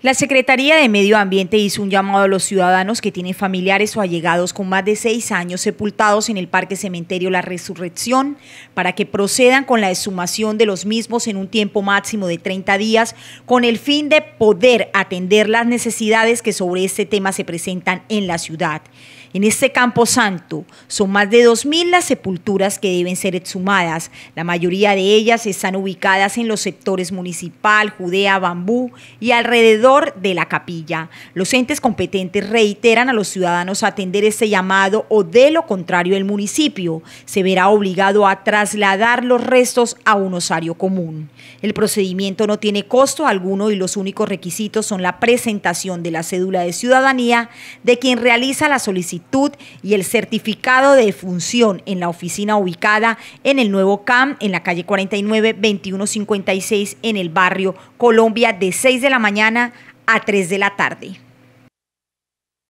La Secretaría de Medio Ambiente hizo un llamado a los ciudadanos que tienen familiares o allegados con más de seis años sepultados en el Parque Cementerio La Resurrección para que procedan con la exhumación de los mismos en un tiempo máximo de 30 días con el fin de poder atender las necesidades que sobre este tema se presentan en la ciudad. En este campo santo son más de 2.000 las sepulturas que deben ser exhumadas. La mayoría de ellas están ubicadas en los sectores municipal, Judea, Bambú y alrededor de la capilla. Los entes competentes reiteran a los ciudadanos atender este llamado o de lo contrario el municipio se verá obligado a trasladar los restos a un osario común. El procedimiento no tiene costo alguno y los únicos requisitos son la presentación de la cédula de ciudadanía de quien realiza la solicitud y el certificado de función en la oficina ubicada en el nuevo CAM en la calle 49 2156 en el barrio Colombia de 6 de la mañana a 3 de la tarde.